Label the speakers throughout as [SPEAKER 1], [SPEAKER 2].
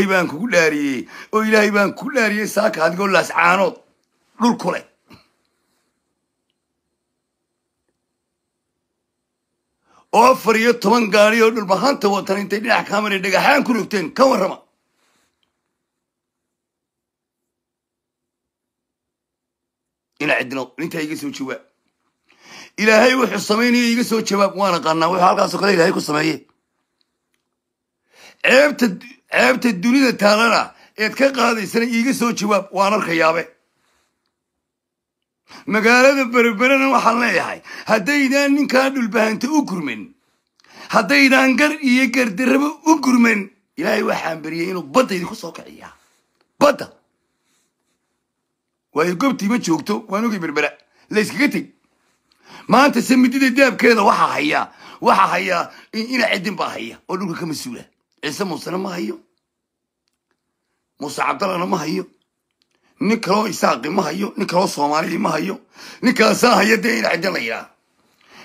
[SPEAKER 1] ilaahay baan kugu dhaariyey oo ilaahay baan ku dhaariyey saaka adigoo laascaanood dhul ku leh oo afar iyo toban gaari oo dhulbahanta watan intay dhinac kaamana dhagaxaan ku rogteen ka warrama ina cidno intaa iga soo jawaab ilaahay wuxuu samaynayo iga soo jawaab waan aqaanaa wuxuu halkaasoo kale ilaahay ku sameeye ceebta ceebta dunida taalana eed ka qaadaysana iiga soo jawaab waan arkayaabe magaalada berberana waxaan leeyahay haddaydaan ninkaa dhulbahanta u gurmin haddaydaan gar iyo gardarraba u gurmin ilaahay waxaan beriyay inuu baddaydi ku soo kiciyaa badda waayo gobtii ma joogto waan ogay berbera layskaga teg maanta samidida daabkeeda waxaa hayaa waxaa hayaa ina cidin baa haya oo dhulka ka mas-uula ciise muusena ma hayo muuse cabdallana ma hayo nin kaloo isaaqi ma hayo nin kaloo soomaalidii ma hayo nin kalasaa haya dee in cidda la yidhaaha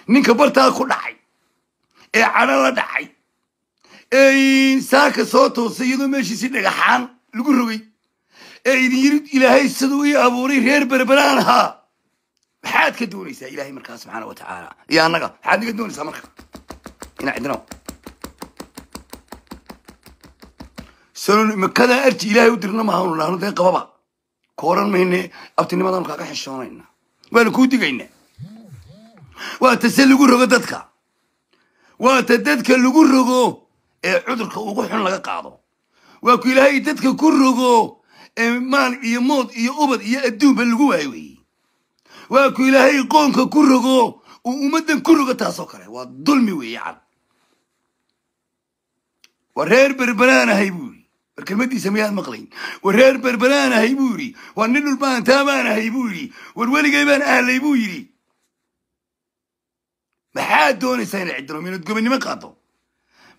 [SPEAKER 1] ninka bartaa ku dhacay ee cano la dhacay ee saaka soo toosay iyadoo meeshiisii dhagaxaan lagu rogay ee idin yiri ilaahay siduu ii abuuray reer berberaan ahaa maxaad ka doonaysaa ilaahay markaa subxaana wa tacaala iyo annaga maxaad naga doonaysaa marka ina cidna makadaa arji ilaahay u dirna maaha anu nahno dee qababa ka oran mayne abtinimadanu kaaga xishoonayna waana kuu digaynaa waa ta se lagu rogo dadka waa ta dadka lagu rogo ee cudurka ugu xun laga qaado waa ku ilaahay dadka ku rogo ee maal iyo mood iyo ubad iyo adduunba lagu waayo weeye waa ku ilaahay qoonka ku rogo uu ummaddan ku rogo taasoo kale waa dulmi weeye cad waa reer berberaanahay war kelmadiisa miyaad maqlayn war reer berberaan ahay buu yidhi war nin dhulbaantaa baan ahay buu yidhi war weligay baan ahlay buu yidhi maxaad doonaysaa inay ciddiloomi inaad gobonnimo qaado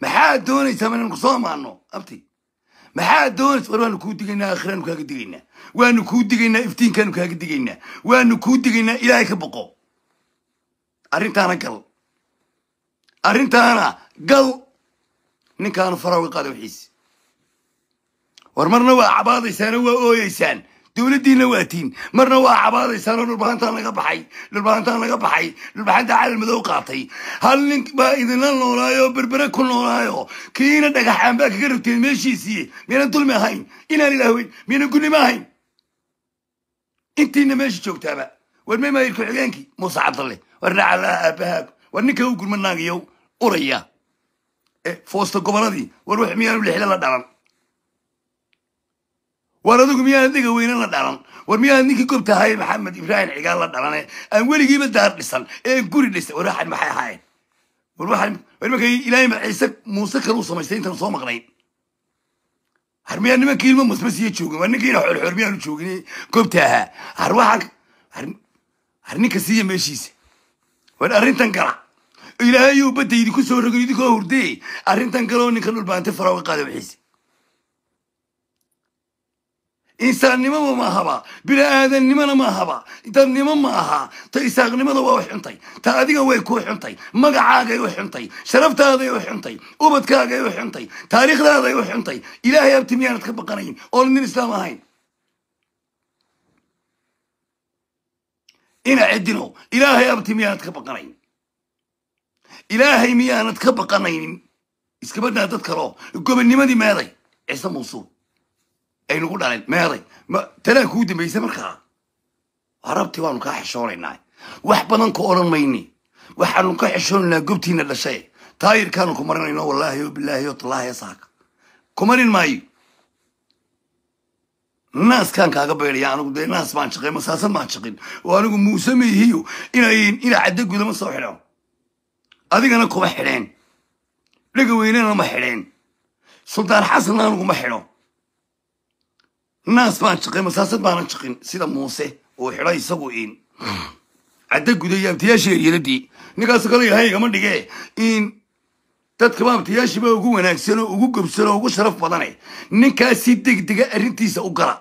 [SPEAKER 1] maxaad doonaysaa inaynu ku soo maanno abti maxaad doonaysa war waanu kuu digaynaa aakhiraanu kaaga digaynaa waanu kuu digaynaa iftiinkaanu kaaga digaynaa waanu kuu digaynaa ilaahay ka boqo arrintaana gal arrintaana gal ninkaanu farooga qaada wixiisi war marna waa cabaadaysaano waa ooyeysaan dowladdiinna waa tiin marna waa cabaadaysaanoo dhulbahantaan laga baxay dhulbahantaan laga baxay dhulbaxanta calal madow qaatay hal nin baa idinla noolaayo berbere ku noolaayo kiina dhagaxaan baa kaga rabteen meeshiisii miyna dulmi ahayn inaan ilaahoyn miyna gunnimo ahayn intiina meesha joogtaaba war memayir ku-xigeenkii muuse cabdalle war nacalaa aabahaag war ninka u gurma uraya eh, foosta goboladii war wax miyaanu lixda la dhalan war adigu miyaana dega weyne la dhalan war miyaa ninkii gob tahay maxamed ibraahim cigaan la dhalane aan weligiiba daar dhisan ee guri dhisan war waxan maxay ahaayeen war waxan war markay muuse kale samaystay intaan soo maqnayn har nimankii ilmo masmasiya joogin war ninkiina xoolxool joogin goobta ahaa ninka siiya meeshiisa war arrintan gala ilaahay ou badda idinku soo rogo idinkoo hurdee arrintan galoo ninka dhulbaante fara qaada wixiisa insaannimaba maahaba ahaba bini-aadanimona ma ahaba dadnimo ma aha ta isaaqnimada waa u xuntay ta adiga way kuu xuntay magacaagay u xuntay sharaftaaday u xuntay ubadkaagay u xuntay
[SPEAKER 2] taariikhdaaday u
[SPEAKER 1] xuntay ilaahay abti miyaanad ka baqanayn oon nin islaam ahayn ina ciddino ilaahay abti miyaanad ka baqanayn ilaahay miyaanad ka baqanaynin iskabadhaa dad kaloo gobonnimadii meeday ciise mansuur ay nagu dhaleen meeday ma talaan kuu dambaysa markaa carabtii waanu kaa xishoonaynaa wax badan ka odhan mayni waxaanu ka xishoonaynaa gobtiina dhashay taayirkaanu ku marinayno wallaahi o bilaahi saaka ku marin maayo naaskaan kaaga beydhaya anigu dee naas baan shaqay masaasad baan shaqin oo anigu muuse maihiyo inaa caddo gudama soo xidho adigana kuma xidheen dhega weynena ma xidheen suldaan xasanna aniguma xidho naas baan shaqey masaasad baanan shaqin sida muuse oo xidha isagu in cadda guda iyo abtiyaashiyayaladii ninkaasu kale yahay igama dhige in dadkaba abtiyaashiiba ugu wanaagsano ugu gobsan ugu sharaf badane ninkaasi degdega arrintiisa u gala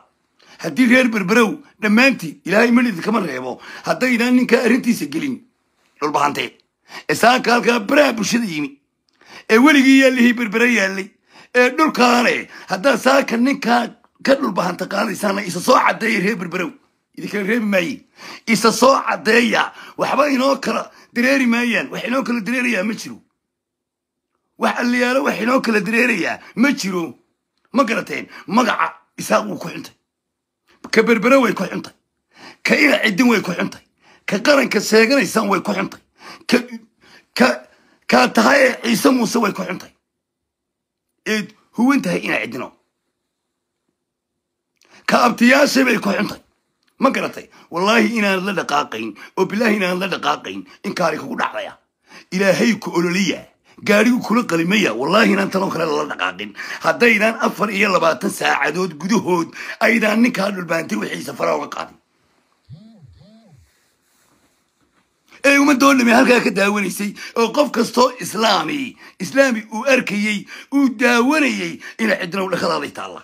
[SPEAKER 1] haddii reer berberow dhammaantii ilaahay madhid kama reebo haddaydaan ninkaa arrintiisa gelin dhulbahantee ee saanka halkaa baraha bulshada yimi ee weligii yaallihii berbere yaallay ee dhulkaane haddaa saaka ninkaa ka dhulbahanta qaadaysaana isa soo cadeeya reer berberow idinkala reebi maaye isa soo cadeeya waxba inoo kala dareeri maayaan wax inoo kala dareerayaa ma jiro wax allayaalo wax inoo kala dareerayaa ma jiro ma garateen magaca isaaq wuu ku xuntay ka berbere way ku xuntay ka ina ciddin way ku xuntay ka qaranka seeganaysaan way ku xuntay ka kaa tahay ciise muuse way ku xuntay eed huwan tahay inaa cidino kaabtiyaashe bay ku xuntay ma garatay wallaahi inaan la dhaqaaqayn oo bilaahi inaan la dhaqaaqayn in inkaari kugu dhacdaya ilaahay ku ololiya gaarigu kula qalimaya wallaahi inaan tanoo kale lala dhaqaaqin haddaydaan afar iyo labaatan saacadood gudahood aydaan ninkaa dhulbaantay wixiisa faraa uga qaadin ee ummadoo dhami halkaa ka daawanaysay oo qof kastoo islaami islaami uu arkayey uu daawanayey inay cidina u dhakadaada taalla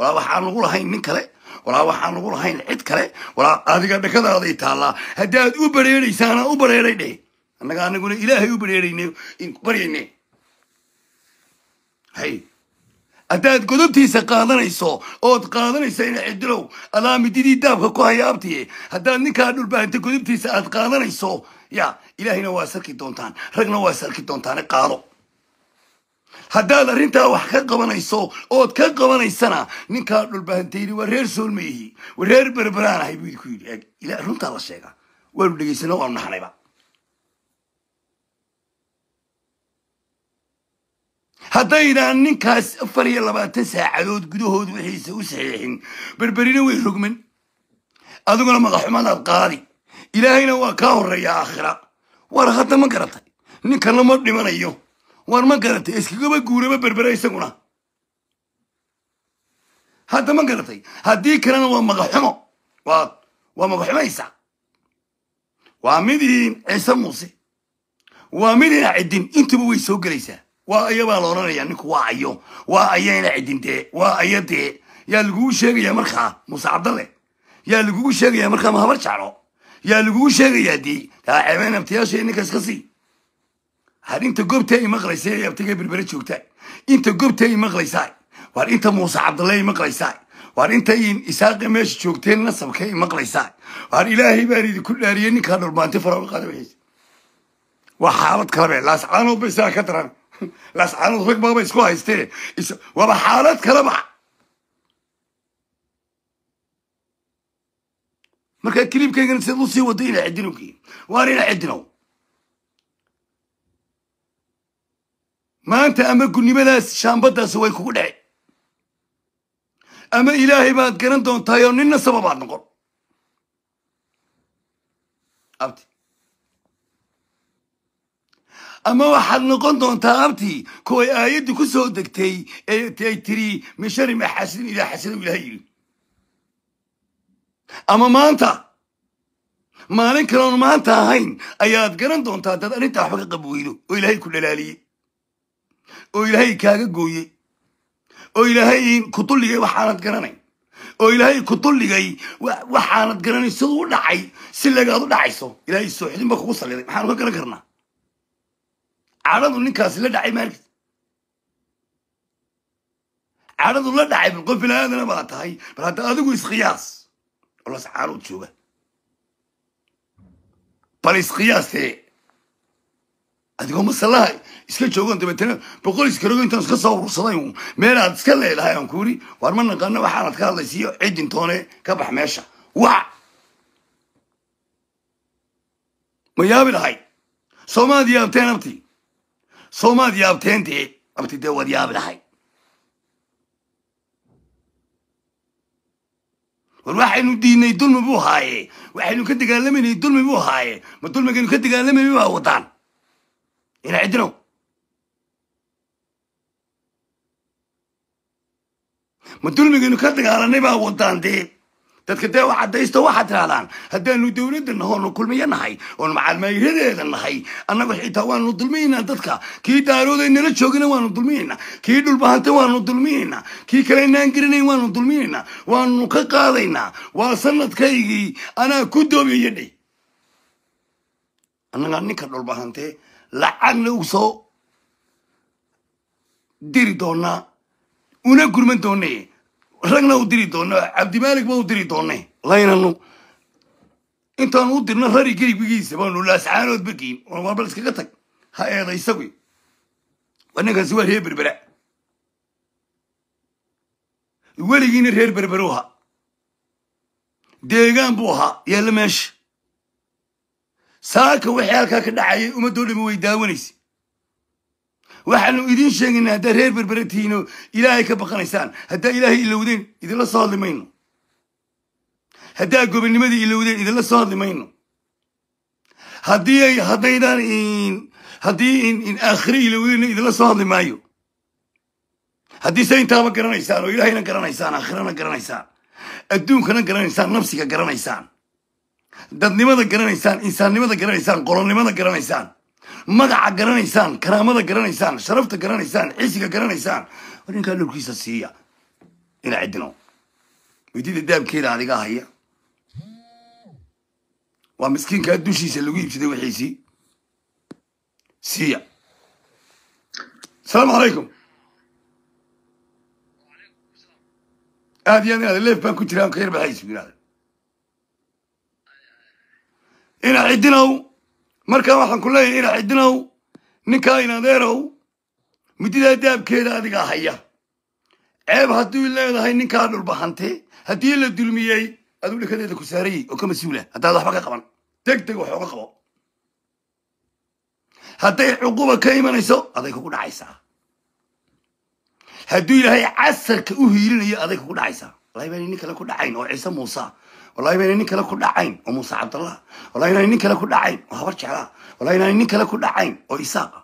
[SPEAKER 1] walaa waxaan lagu lahayn nin kale walaa waxaan ugu lahayn cid kale walaa adiga dhakadaaday taallaa haddaad u bareeraysa u bareeray dheh annaga anaguna ilaahay u bareerayne baryayne hay haddaad godobtiisa qaadanayso ood qaadanayso in cidilow adaa mididii daabka ku haya abtiye haddaad ninkaa dhulbaahanta godobtiisa aad qaadanayso ya ilaahayna waa sarki doontaan ragna waa sarki doontaane qaado haddaad arintaa wax ka qabanayso ood ka qabanaysana ninkaa dhulbahantayni waa reer soolmeyihi waa reer berberaan buu ku yidhi ila runtaa la sheega waanu dhegaysana waanu naxnayba haddaydaan ninkaas afar iyo labaatan saacadood gudahood wixiisa u saxiixin berberina way rogman adiguna madaxxumadaad qaadi ilaahayna waa kaa horreeya aakhira war hadda ma garatay ninkanna ma dhimanayo war ma garatay iskagaba guuraba berbera isaguna hadda ma garatay haddii kalena waa magaxumo waa waa magaxumaysa waa midiin ciise muuse waa midiina cidin intuba way soo gelaysaa waa ayabaa baa la odhanayaa ninku waa ayo waa ayana cidin dee waa ayo dee yaa lagugu sheegayaa markaa muuse cabdalle yaa lagugu sheegayaa markaa mahabar jaclo yaa lagugu sheegayaa dee ceebeen abtayaasha ninkaas ka sii had inta goobtaa i maqlaysa ee abtaga berbere joogtaa inta goobtaa i maqlaysaa waar inta muuse cabdalle i maqlaysaa waar inta isaaqa meesha joogteen nasabka i maqlaysaa waar ilaahay baan idinku dhaariyey ninkaa dhorbaante faraga qaadabays waa xaalad kalebe laascaanood bay sidaa ka daran laascaanood rag baaba isku haystee waaba xaalad kaleba markaa kiliibkaygana sidaad usii wado ina xidinoki waar ina xidino maanta ama gunnimadaas shaambadaasi way kugu dhaceen ama ilaahay baad garan doontahay oo ninna sababaad noqon abti ama waxaad noqon doontaa abti kuway aayaddi ku soo degtay ay tiri mishari ma xasidin ilaa xasinu ilaha yidhi ama maanta maalin kaloon maanta ahayn ayaad garan doontaa dad arrintaa waxba ka qab weydo oo ilaahay ku dhalaaliyey oo ilaahay kaaga gooyey oo ilaahay ku dulligay waxaanad garanay oo ilaahay ku dulligay waxaanad garanay siduu u dhacay si lagaad u dhacayso ilaahay sooxdin baa kugu salliday maxaanu ka garan karnaa cadhadu ninkaasi la dhacay maarkis cadhadu la dhacay bal qof bilaaadana baa tahay bal hadda adigu iskhiyaas alla sacaanood jooga bal iskhiyaasee adigoo masallaha iska joogon boqol boqoliskarogo intaan iska soo urursaday meel aad iska leedahay aan kuuri waar ma naqaana waxaanad ka hadlaysiiyo cidintoone ka bax meesha wac ma yaabi lahay soomaad yaabteen abti soomaad yaabteen dee abti dee waad yaabi lahay war waxaynu diinay dulmi buu haaye waxaynu ka dagaalamanay dulmi buu haaye ma dulmigaynu ka dagaalamayna waa wadaan ilaa cidlow ma dulmigaynu ka dagaalanay baa wadaan dee dadka dee waa waxaa tiraahdaan tirahdaan haddaanu dawladda nahoonu kulmiyo nahay oonu macalmaayiradeeda nahay annagu xitaa waanu dulminaynaa dadka kii daarooday nala joogina waanu dulminaynaa kii dhulbahantay waanu dulminaynaa kii kale inaan garanayn waanu dulminaynaa waanu ka qaadaynaa waa sanadkaygii anaa ku doobiyadhi annagaa ninka dhulbahante lacagna u soo diri doonaa una gurman doone ragna u diri cabdimaalig ba u diri doone laynanu intaan u dirna rari gerigbigiisa baanu laascaanood bageyn bal iskaga tag ha eeda isagu ninkaasi waa reer berbera weligiina reer berberu ahaa deegaan buu ahaa yaalla meesha saaka wixii halkaa ka dhacayay ummadoo dhami way daawanaysa waxaanu idiin sheegaynaa haddaad reer berberatihiinoo ilaahay ka baqanaysaan haddaa ilaahay ilowdeen idinla soo hadli mayno haddaa gobonnimadii ilowdeen idinla soo hadli mayno haddii haddaydaan haddii aakhire ilowdeenna idinla soo hadli maayo haddiise intaaba garanaysaan oo ilaahayna garanaysaan aakhirana garanaysaan adduunkana garanaysaan nafsiga garanaysaan dadnimada garanaysaan insaannimada garanaysaan qolonnimada garanaysaan magaca garanaysaan karaamada garanaysaan sharafta garanaysaan cisiga garanaysaan war ninkaa dhulkiisa siiya ina cidino midida daabkeeda adigaa haya waa miskiinkaa dushiisa lagu iibsaday wixiisii siiya asalaamu calaykum aad iyo aad inaad leef baan ku jiraa ka yar baxays inaa cidinow markaa waxaan ku leeyahay ina cidinow ninkaa inadeerow midida daabkeeda adigaa haya ceeb hadduu leedahay ninkaa dhulbahante haddii la dulmiyey aduu dhekadeeda ku saarayey oo ka mas-uula haddaad waxba ka qaban deg deg wax oga qabo hadday cuquba ka imanayso aday kugu dhacaysaa hadduu ilaahay casarka u hiirinayo aday kugu dhacaysaa laybani ninkale ku dhacayn oo ciise muuse wallahi ba inay nin kale ku dhacayn oo muuse cabdallah wallahi inay nin kale ku dhacayn oo habar jeclaa wallahi inay nin kale ku dhacayn oo isaaqa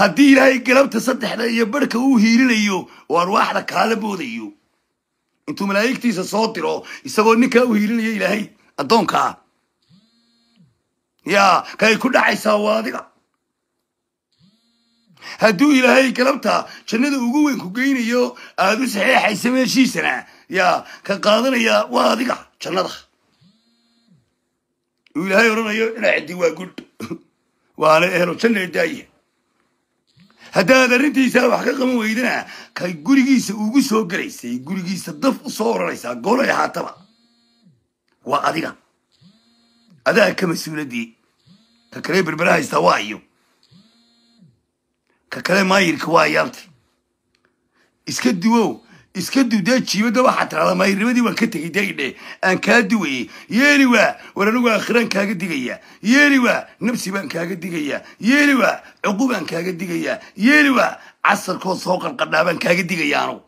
[SPEAKER 1] haddii ilaahay galabta saddexda iyo barhka uu hiirinayo oo arwaaxda kaala boodayo intuu malaa'igtiisa soo diro isagoo ninkaa u hiirinaya ilaahay addoonka ah yaa kaay ku dhacaysaa waa adiga hadduu ilaahay galabta jannada ugu weyn ku geynayo aada u saxeexaysa meeshiisana yaa ka qaadanayaa waa adiga jannada uu ilaahay odhanayo inaa ciddi waa gud waana ehelo janna daaya haddaad arrintiisa wax ka qaban weydana kay gurigiisa ugu soo galaysay gurigiisa daf u soo oranaysaa goolay haataba waa adiga adaa ka mas-uuladii ka kale berbera haystaa waa iyo ka kale maayirka waa yaabtay iska duwow iska duudee jiiba waxaa tirahdaa mayrnimadii waan ka tegay degidhe aan kaa duwayey yeeli waa war anigu aakhiraan kaaga digayaa yeeli waa nafsi baan kaaga digayaa yeeli waa cuqubaan kaaga digayaa yeeli waa casarkood soo qarqadhaa kaaga digayaa anugu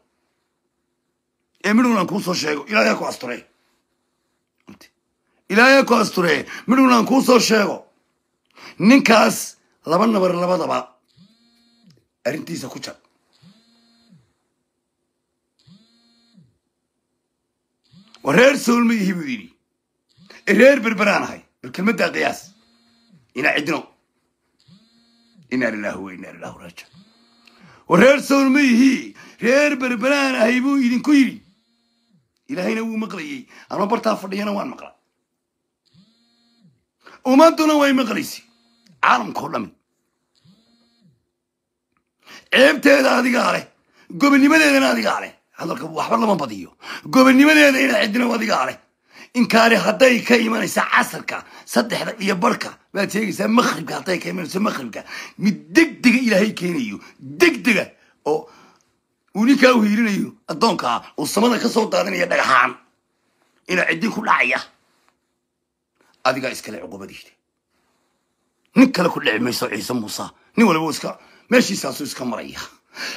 [SPEAKER 1] ee midhun aan kuu soo sheego ilaahay ku asture ilaahay ku asture midhun aan kuu soo sheego ninkaas laba nabar labadaba arrintiisa ku jar waa reer soolmaihi buu yidhi reer berberaan ahay bal kelmaddaa qiyaas inaa cidno inaa lilaahi wa inaa lilahu raajic war reer soolmaihii reer berberaan ahay buu idinku yidhi ilaahayna wuu maqlayey anoo bartaa fadhiyana waan maqla ummaduna way maqlaysay caalamkao dhami ceebteeda adigaa leh gobonimadeedana adigaa leh hadalka waxba lama badiyo gobonimadeeda inaad cidina adigaa leh inkaani hadday ka imanaysa casarka saddexda iyo barka waad sheegaysaa maqribka hadday ka imanayso maqribka mid degdega ilaahay keenayo deg dega oo uu ninkaa u hiirinayo addoonkaa uu samada ka soo daadinaya dhagaxaan inaa cidin ku dhacaya adigaa iskale cuqubadiida nin kale ku dhici mayso ciise muusa nin waliba iska meeshiisaasuu iska maraya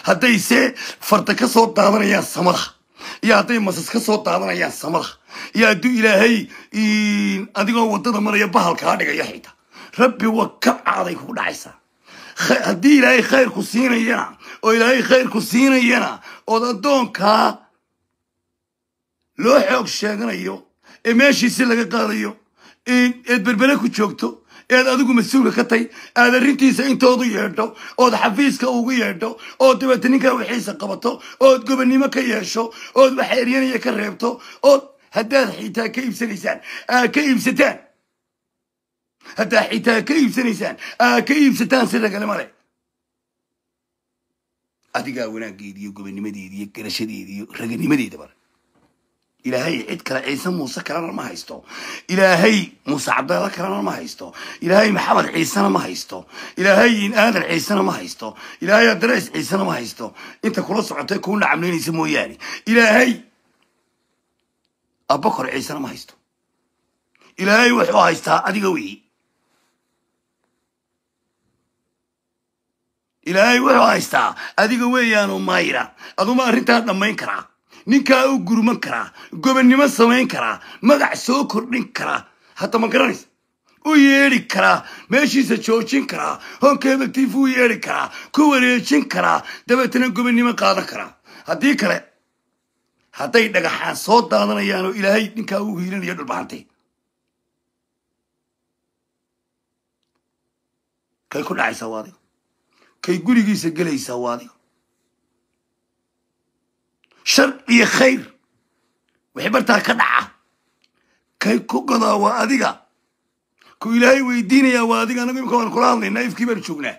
[SPEAKER 1] haddayse farda ka soo daadanayaan samada iyo hadday masas ka soo daadanayaan samada iyo hadduu ilaahay adigoo waddada maraya bahal kaa dhigayo xita rabbi wa kabca caaday kugu dhacaysaa haddii ilaahay khayrku siinayana oo ilaahay khayrku siinayana ood addoonkaa loo xoog sheeganayo ee meeshiisi laga qaadayo eed berbere ku joogto eed adigu mas-uulka ka tay aad arrintiisa intoodu yeedho ood xafiiska ugu yeedho ood dabeete wixiisa qabato ood gobonnimo ka yeesho ood waxa eryanaya ka reebto ood haddaad xitaa ka iibsanaysaan aad ka iibsataan haddaad xitaa ka iibsanaysaan aad ka iibsataan sida kale male adigaa wanaaggeediiyo gobonnimadeediiyo garashadeediiyo raganimadeeda ilaahay cid kale ciise muuse kalena ma haysto ilaahay muuse cabdeele kalena ma haysto ilaahay maxamed ciisena ma haysto ilaahay in aadan ciisena ma haysto ilaahay adrees ciisena ma haysto inta kula socotay kuu nacamlaynaysa mooyaane ilaahay abakor ciisena ma haysto ilaahay wuxuu haystaa adiga wii ilaahay wuxuu haystaa adiga weeyaanu mayra aduma arrintaa dhammayn karaa ninkaa u gurman karaa gobonnimo samayn karaa magac soo kordhin karaa hadda ma garanaysa u yeedhi karaa meeshiisa joojin karaa honkebel tv u yeedhi karaa ku wareejin karaa dabeetana gobonnimo qaadan karaa haddii kale hadday dhagaxaan soo daadanayaanoo ilaahay ninkaa u hiilinayo dhulbahantay kay ku dhacaysaa waadiga kay gurigiisa gelaysaa waadiga shar iyo khayr wixii bartaa ka dhaca kay ku godaa waa adiga ku ilaahay weydiinaya waa adiga anagu imika waan kula hadlaynaa ifkii baan joognaa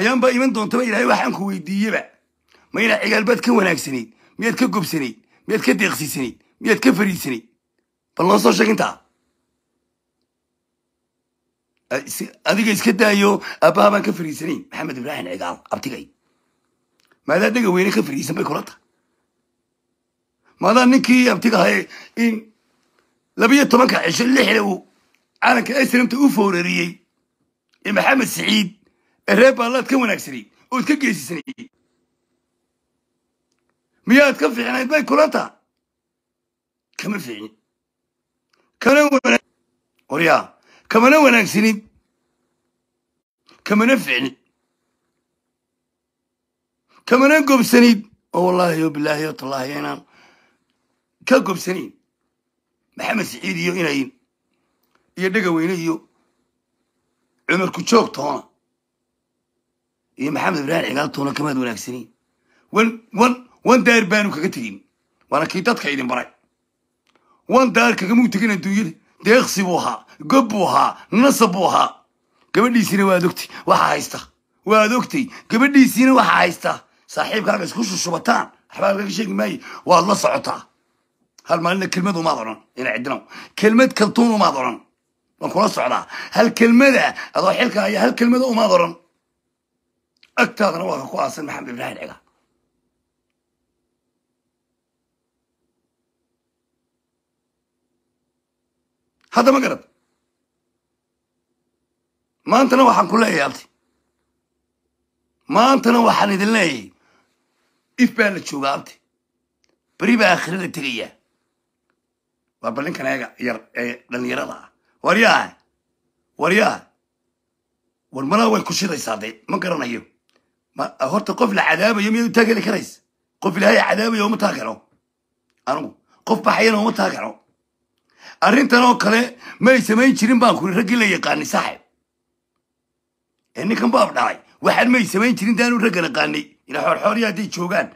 [SPEAKER 1] ayaanbaa iman doontaba ilaahay waxaan ku weydiiyeba ma inaad cigaalbaad ka wanaagsanayd miyaad ka gobsanayd miyaad ka deeqsiisanayd miyaad ka fariisanayd bal noo soo sheegintaa adiga iska daayo aabbahabaan ka fariisanayn maxamed ibraahim cigaal abtigay maadaa dhega weyne ka fariisan bay kula tahay maadaa ninkii abtiga hayay in labiyo tobanka cisho lixda uu caalanka srmta u foorariyey ee maxamed saciid ee reer baalaad ka wanaagsanay ood ka geysisanayey miyaad ka fiicnayd bay kulanta kama fiicnin kamanawaryaa kamana wanaagsanid kamana fiicnin kamana gobsanid oo wallaahi oo bilaahi oo tallaahi inaan ka gobsanayn maxamed siciid iyo inayn iyo dhegaweyne iyo cumar kujoog toona iyo maxamed ibraahim cigaal toona kamaad wanaagsanayn wan wan wan daar baanu kaga tegin waana kii dadka idin baray wan daar kagamuu tegin adduunyada deeqsi buu ahaa gob buu ahaa nasab buu ahaa gabadhiisiina waad ogtay waxaa haysta waad ogtay gabadhiisiina waxaa haysta saaxiibkaaga isku shushubataan waxbaa kaga sheegi maaye waad la socotaa hal maalina kelmad uma ad odhan ina cidina kelmad kaltuun umaad odhan waan kula socdaa hal kelmada adoo xilka haya hal kelmada umaad odhan agtaadana waa ka ku aasan maxamed ibraahim ciga hadda ma garad maantana waxaan ku leeyahay abti maantana waxaan idin leeyahay if baa la joogaa abti beri baa aakhirada tegayaa waa balinkan ayaga yar ee eh, dhalinyarada ah waryaha waryaha war malaa way ku shidaysaa dee ma garanayo horta qof la cadaabayo miyaad u taageli karays qof ilaahay cadaabayo uma taagano anugu qof baxayana uma taagano arrintan oo kale may samayn jirin baan kuri raggii la yaqaanay saaxib ee ninkan baab dhalay waxaan may samayn jirin daanu raggan aqaanay ila xoorxoorya hadday joogaan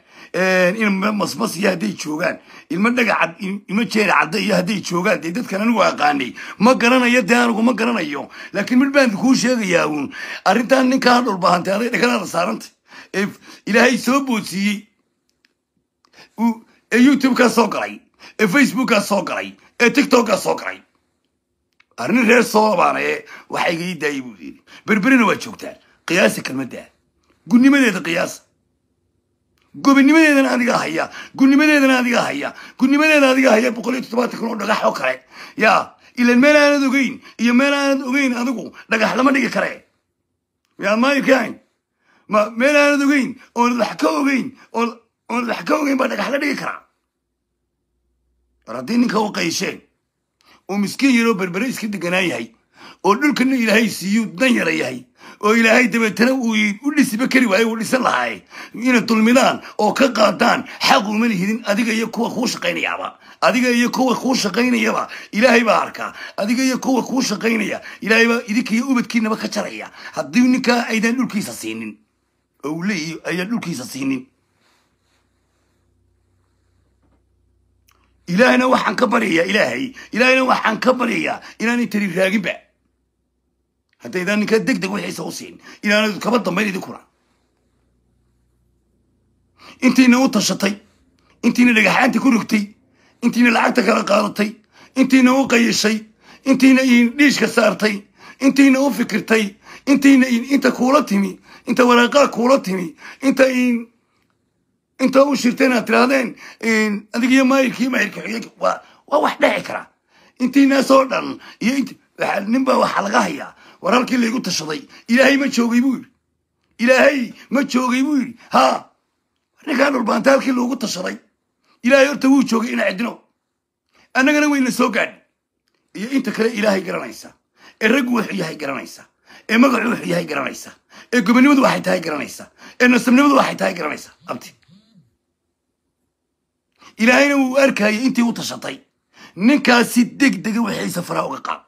[SPEAKER 1] ilma masmasya hadday joogaan ilmo dhagaca ilmo jeeri cadda iyo hadday joogaan dee dadkan anigu aqaanay ma garanayo dee anigu ma garanayo laakiin mid baan kuu sheegayaa uun arrintan ninkaa dhulbahantay aday dhagalaada saarantay ilaahay soo boodsiiyey ee youtube soo galay ee facebookkaa soo galay ee tictokkaa soo galay arrin reer soobaana ee waxayga ii daayay buu yidhi berberina waa joogtaa qiyaasi kelmaddaa gudnimadeeda qiyaasa gobinimadeedana adiga haya gunimadeedana adiga haya gunimadeeda adigaa haya boqol iyo toddobaatan kun oo dhagax oo kale yaa ilan meel aanad ogeyn iyo meel aanad ogeyn adigu dhagax lama dhigi kare yaa maayikaan ma meel aanad ogeyn oonad wax ka ogeyn oonad wax ka ogeyn baa dhagax la dhigi karaa war haddii ninka u qayseen oo miskiin yaroo berbere iska deganaa yahay oo dhulkana ilaahay siiyuu dan yara yahay oo ilaahay dabeetana uu u dhisba kari waaye uu dhisan lahay inay dulmidaan oo ka qaadaan xaq umana hidin adiga iyo kuwa kuu shaqaynayaaba adiga iyo kuwa kuu shaqaynayaba ilaahay baa arkaa adiga iyo kuwa kuu shaqaynaya ilaahay baa idinkiiyo ubadkiinaba ka jaraya haddii ninkaa aydaan dhulkiisa siinin oo uu ayaan dhulkiisa siinin ilaahayna waxaan ka baryayaa ilaahay ilaahayna waxaan ka baryayaa inaanay tari raaginba haddaydaan ninkaa deg deg wixiisa u siin inaanad kaba dambayn idinkuna intiina u tashatay intiina dhagaxaanta ku rogtay intiina lacagta kala qaadatay intiina u qayishay intiina idhiishka saartay intiina u fikirtay intiina inta kuula timi inta waraaqaa kuula timi inta inta u shirteen aad tirahdeen adigiyo maayirkiiyo maayirka xigeenka waa waa wax dheci kara intiinaasoo dhan iyo ninba waxaa laga hayaa war halkii laygu tashaday ilaahay ma joogay buu yidhi ilaahay ma joogay buu yidhi ha ninkaan dhulbaanta halkii loogu tashaday ilaahay horta wuu joogay ina cidno annagana wayna soo gaadhin iyo inta kale ilaahay garanaysa ee raggu wuxuu yahay garanaysa ee magacu wuxuu yahay garanaysa ee gobonnimadu waxay tahay garanaysa ee nasabnimadu waxay tahay garanaysa abti ilaahayna wuu arkayay intii u tashatay ninkaasi deg dega waxaysa faraa uga qaad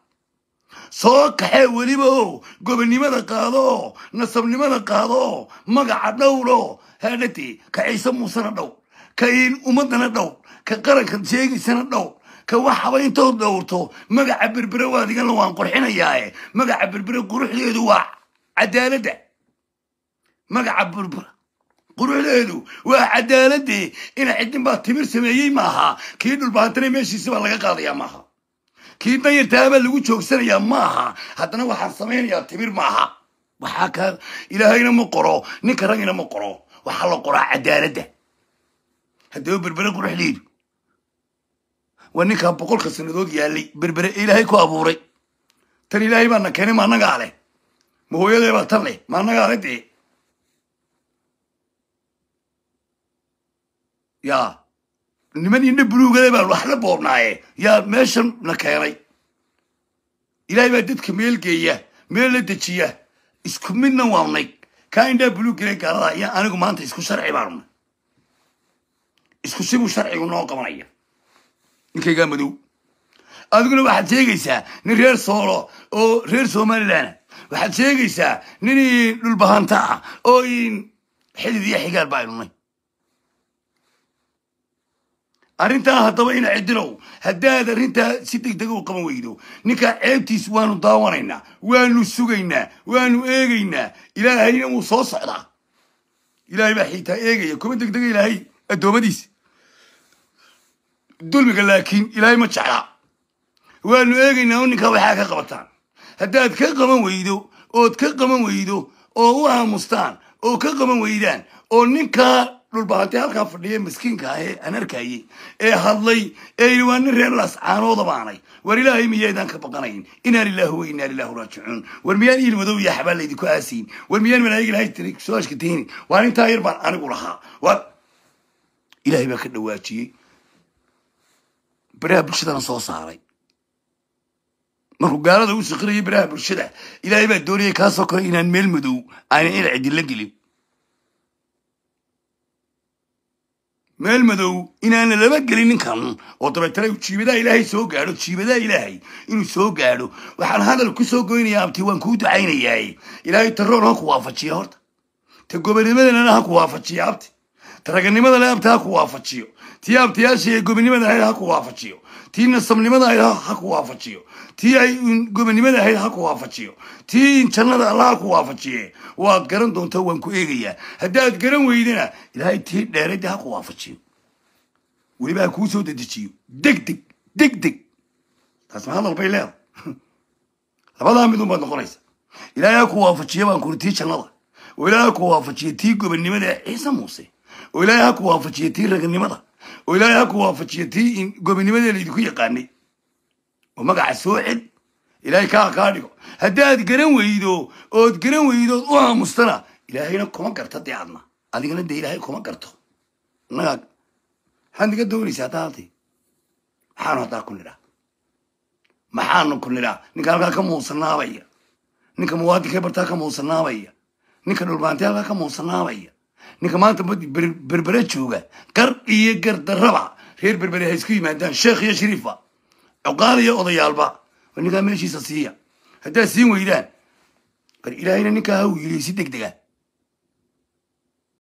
[SPEAKER 1] soo kaxee welibaoo gobonnimada qaadoo nasabnimada qaadoo magaca dhowro haadhati ka ciise muusena dhowr ka ummaddana dhowr ka qaranka sheegiisana dhowr ka wax haba intood dhowrto magaca berbere waadigana waan qorxinayaae magaca berbere quruxdeedu waa cadaaladda magaca berbera quruxdeedu waa cadaaladii ina cidin baa timir sameeyey maaha kii dhulbaantana meeshiisabaa laga qaadayaa maaha kii mayirtaaba lagu joogsanayaa maaha haddana waxaan samaynayaa timir ma aha waxaa ka ilaahayna ma qoro ninka ragina ma qoro waxaa la qoraa cadaaladda haddaba berbere qurux liib waa ninkaa boqolka sannadood yaalay berbere ilaahay ku abuuray tan ilaahay baana keenay ma annagaa leh ma hooyadee baa tan leh ma annagaa dee yaa niman indha buluugale baan waxla boobnaaye yaa meeshan na keenay ilaahay baa dadka meel geeya meel la dejiya isku midna waannay kaa indhaa buluug galeen gaalada ayaa anigu maanta isku sharci baanuna isku sibuu sharcigu noo qabanaya ninkaygaa madow adiguna waxaad sheegaysaa nin reer soolo oo reer somalilan waxaad sheegaysaa nin dhulbahanta ah oo xidid iyo xigaal baa inunay arrintaa haddaba ina cidilow haddaad arrintaa si degdega u qaban weydo ninkaa ceebtiis waanu daawanaynaa waanu sugaynaa waanu eegaynaa ilaahayna wuu soo socdaa ilaahay baa xitaa eegaya kuma degdega ilaahay addoomadiis dulmiga laakiin ilaahay ma jeclaa waanu eegaynaa oo ninkaa waxaa ka qabataan haddaad ka qaban weydo ood ka qaban weydo oo u aamustaan oo ka qaban weydaan oo ninkaa dhulbaanti halkaa fadhiye maskiinka ahee aan arkayey ee hadlay ee yidhi waa nin reer lascaanooda baanay war ilaahay miyaydaan ka baqanayn inaa lilaahu wa inaa lilahu raajicuun war miyaan iil madow iyo xabaan laydinku aasiyin war miyaan malaayig ilaahay tiri soashka tiini waa intaa yar baan anigu lahaa war ilaahay baa ka dhawaajiyey baraha bulshadana soo saaray markuu gaalada u shaqirayay baraha bulshada ilaahay baa doonayay kaasoo kale inaan meel madow aanan ina cidin la gelin meel madow inaana laba gelin ninkan oo dabeetana jiibadaha ilaahay soo gaadho jiibadaha ilaahay inuu soo gaadho waxaan hadal ku soo goynayaa abti waan kuu ducaynayaa ilaahay taroon ha ku waafajiya horta ta gobonimadana ha ku waafajiya abti taraganimadana abti ha ku waafajiyo tii abtayaasha ee gobonimada ahayd ha ku waafajiyo tii nasabnimada ahayd ha ku waafajiyo tii ay gobonimada ahayd ha ku waafajiyo tii jannada alla ha ku waafajiye waad garan doontaa waan e ku eegayaa haddaad garan weydana ilaahay tii dheerayda ha ku waafajiyo weliba ha kuu soo dedejiyo degdeg degdeg taas ma hadal bay leeda labadaa midun baad noqonaysa ilaahay ha ku waafajiyo baan kuri tii jannada oo ilaahay ha ku waafajiyo tii gobonnimada ciise muuse oo ilaahay ha ku waafajiyo tii raganimada oo ilaahay halku ku waafajiya tii gobinimadeena laydinku yaqaanay oo magaca soo cel ilaahay kaa kaa dhigo haddaad garan weydo ood garan weydood u aamustana ilaahayna kuma garta dee adna adigana dee ilaahay kuma garto innagaa maxaad niga doonaysa haddaa maxaanu haddaa ku nidhaa maxaanu ku nidhaa ninka halkaa ka muusanaabaya ninka muwaadinkay bartaa ka muusanaabaya ninka dhulbaantay halkaa ka muusanaabaya ninka maanta berbere jooga gar iyo gardarraba reer berbere hay isku yimaadaan sheekh iyo shariifba cuqaal iyo odayaalba ninkaa meeshiisa siiya haddaa siin weydaan bar ilaahayna ninkaa ha uu yiliy si deg deg ah